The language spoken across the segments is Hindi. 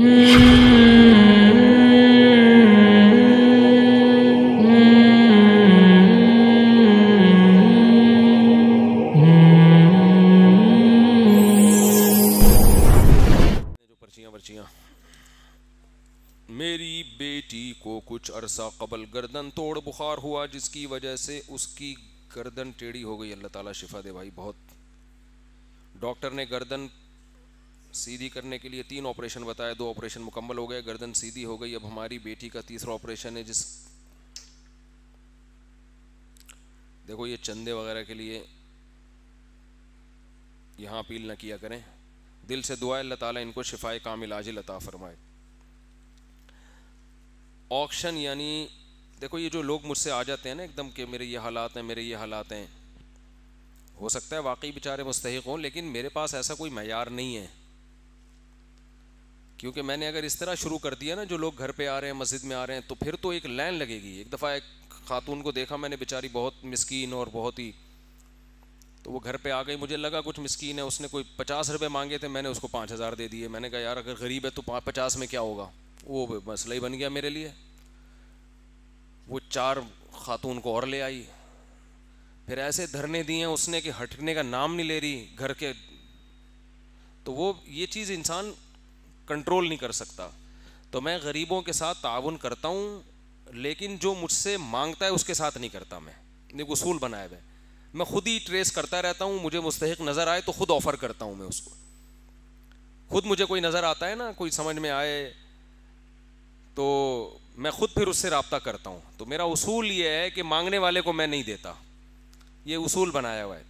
मेरी बेटी को कुछ अरसा कबल गर्दन तोड़ बुखार हुआ जिसकी वजह से उसकी गर्दन टेढ़ी हो गई अल्लाह ताला शिफा दे भाई बहुत डॉक्टर ने गर्दन सीधी करने के लिए तीन ऑपरेशन बताए दो ऑपरेशन मुकम्मल हो गए गर्दन सीधी हो गई अब हमारी बेटी का तीसरा ऑपरेशन है जिस देखो ये चंदे वगैरह के लिए यहाँ अपील ना किया करें दिल से दुआ अल्लाह ताला इनको शिफाए काम इलाज लता फरमाए ऑक्शन यानी देखो ये जो लोग मुझसे आ जाते हैं ना एकदम कि मेरे ये हालात हैं मेरे ये हालात हैं हो सकता है वाकई बेचारे मुस्तक हों लेकिन मेरे पास ऐसा कोई मैार नहीं है क्योंकि मैंने अगर इस तरह शुरू कर दिया ना जो लोग घर पे आ रहे हैं मस्जिद में आ रहे हैं तो फिर तो एक लाइन लगेगी एक दफ़ा एक खातून को देखा मैंने बेचारी बहुत मिसकीन और बहुत ही तो वो घर पे आ गई मुझे लगा कुछ मिसकीन है उसने कोई पचास रुपये मांगे थे मैंने उसको पाँच हज़ार दे दिए मैंने कहा यार अगर गरीब है तो पचास में क्या होगा वो मसला ही बन गया मेरे लिए वो चार खातून को और ले आई फिर ऐसे धरने दिए उसने कि हटने का नाम नहीं ले रही घर के तो वो ये चीज़ इंसान कंट्रोल नहीं कर सकता तो मैं गरीबों के साथ ताउन करता हूँ लेकिन जो मुझसे मांगता है उसके साथ नहीं करता मैं एक उसूल बनाए हुए मैं खुद ही ट्रेस करता रहता हूँ मुझे मुस्तक नज़र आए तो खुद ऑफ़र करता हूँ मैं उसको खुद मुझे कोई नज़र आता है ना कोई समझ में आए तो मैं खुद फिर उससे रबता करता हूँ तो मेरा उसूल ये है कि मांगने वाले को मैं नहीं देता ये उसूल बनाया हुआ है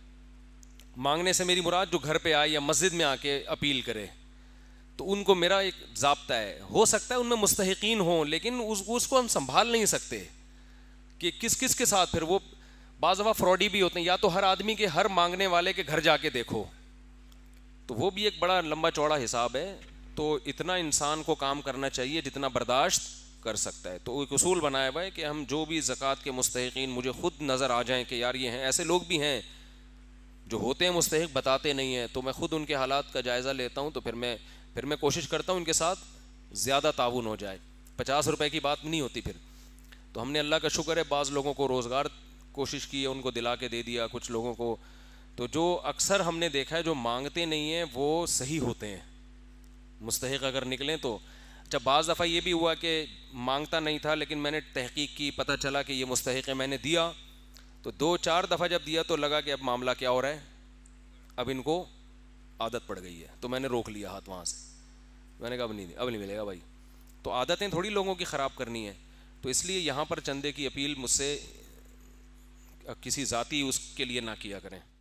मांगने से मेरी मुराद जो घर पे आए या मस्जिद में आके अपील करे तो उनको मेरा एक जबता है हो सकता है उनमें मुस्तकिन हों लेकिन उस उसको हम संभाल नहीं सकते कि किस किस के साथ फिर वो बाजवा फ्रॉडी भी होते हैं या तो हर आदमी के हर मांगने वाले के घर जाके देखो तो वो भी एक बड़ा लंबा चौड़ा हिसाब है तो इतना इंसान को काम करना चाहिए जितना बर्दाश्त कर सकता है तो एक असूल बनाया हुआ है कि हम जो भी ज़क़़त के मुस्तकिन मुझे ख़ुद नज़र आ जाए कि यार ये हैं ऐसे लोग भी हैं जो होते हैं मुस्तक बताते नहीं हैं तो मैं ख़ुद उनके हालात का जायज़ा लेता हूँ तो फिर मैं फिर मैं कोशिश करता हूँ इनके साथ ज़्यादा ताउन हो जाए पचास रुपये की बात नहीं होती फिर तो हमने अल्लाह का शुक्र है बाज़ लोगों को रोज़गार कोशिश की है उनको दिला के दे दिया कुछ लोगों को तो जो अक्सर हमने देखा है जो मांगते नहीं हैं वो सही होते हैं मुस्तक अगर निकलें तो अच्छा बाज़ दफ़ा ये भी हुआ कि मांगता नहीं था लेकिन मैंने तहकीक की पता चला कि ये मुस्तक है मैंने दिया तो दो चार दफ़ा जब दिया तो लगा कि अब मामला क्या हो रहा है अब इनको आदत पड़ गई है तो मैंने रोक लिया हाथ वहाँ से मैंने कहा अब नहीं अब नहीं मिलेगा भाई तो आदतें थोड़ी लोगों की ख़राब करनी है तो इसलिए यहाँ पर चंदे की अपील मुझसे किसी जाति उसके लिए ना किया करें